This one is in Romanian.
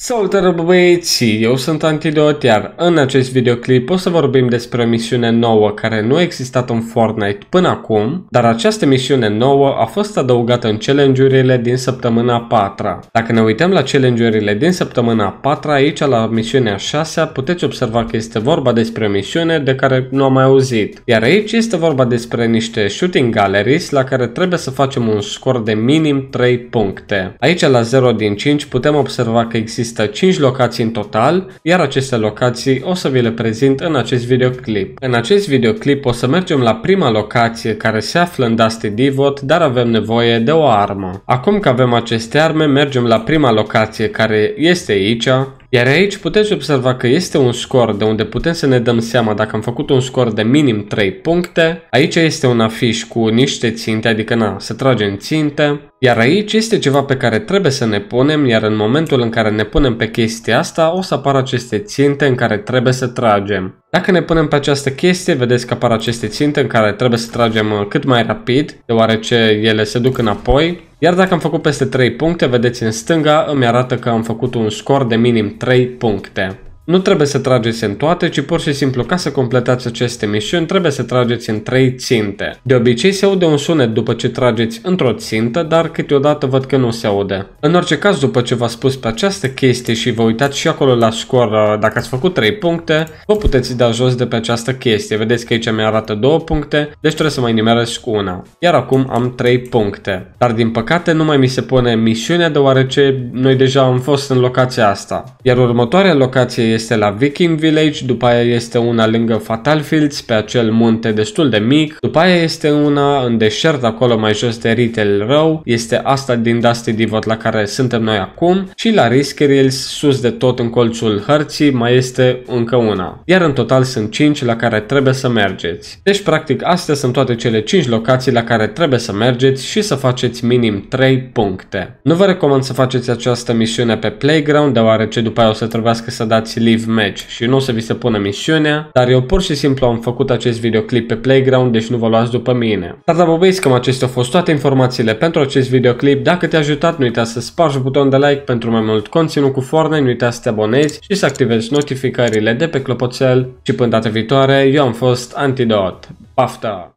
Salutare băieți, eu sunt Antidot, iar în acest videoclip o să vorbim despre o misiune nouă care nu a existat în Fortnite până acum, dar această misiune nouă a fost adăugată în challenge-urile din săptămâna 4 Dacă ne uităm la challenge-urile din săptămâna 4 aici la misiunea 6 puteți observa că este vorba despre o misiune de care nu am mai auzit. Iar aici este vorba despre niște shooting galleries la care trebuie să facem un scor de minim 3 puncte. Aici la 0 din 5 putem observa că există există 5 locații în total, iar aceste locații o să vi le prezint în acest videoclip. În acest videoclip o să mergem la prima locație care se află în Dusty Divot, dar avem nevoie de o armă. Acum că avem aceste arme, mergem la prima locație care este aici, iar aici puteți observa că este un scor de unde putem să ne dăm seama dacă am făcut un scor de minim 3 puncte. Aici este un afiș cu niște ținte, adică na, trage în ținte. Iar aici este ceva pe care trebuie să ne punem, iar în momentul în care ne punem pe chestia asta, o să apară aceste ținte în care trebuie să tragem. Dacă ne punem pe această chestie, vedeți că apar aceste ținte în care trebuie să tragem uh, cât mai rapid, deoarece ele se duc înapoi. Iar dacă am făcut peste 3 puncte, vedeți în stânga, îmi arată că am făcut un scor de minim 3 puncte. Nu trebuie să trageți în toate, ci pur și simplu ca să completați aceste misiuni trebuie să trageți în 3 ținte. De obicei se aude un sunet după ce trageți într-o țintă, dar câteodată văd că nu se aude. În orice caz, după ce v-ați spus pe această chestie și vă uitați și acolo la scor, dacă ați făcut 3 puncte, vă puteți da jos de pe această chestie. Vedeți că aici mi arată 2 puncte, deci trebuie să mai nimeresc una. Iar acum am 3 puncte. Dar din păcate nu mai mi se pune misiunea deoarece noi deja am fost în locația asta. Iar următoarea locație este la Viking Village, după aia este una lângă Fatal Fields, pe acel munte destul de mic, după aia este una în deșert, acolo mai jos de Retail Row, este asta din Dusty Divot la care suntem noi acum și la Risk Reels, sus de tot în colțul hărții, mai este încă una. Iar în total sunt 5 la care trebuie să mergeți. Deci practic astea sunt toate cele 5 locații la care trebuie să mergeți și să faceți minim 3 puncte. Nu vă recomand să faceți această misiune pe Playground, deoarece după aia o să trebuiască să dați Leave Match și nu o să vi se pună misiunea, dar eu pur și simplu am făcut acest videoclip pe Playground, deci nu vă luați după mine. Dar da, băieți, cam acestea au fost toate informațiile pentru acest videoclip. Dacă te-a ajutat, nu uita să spargi butonul de like pentru mai mult conținut cu Fortnite, nu uita să te abonezi și să activezi notificările de pe clopoțel. Și până data viitoare, eu am fost Antidot. Pafta!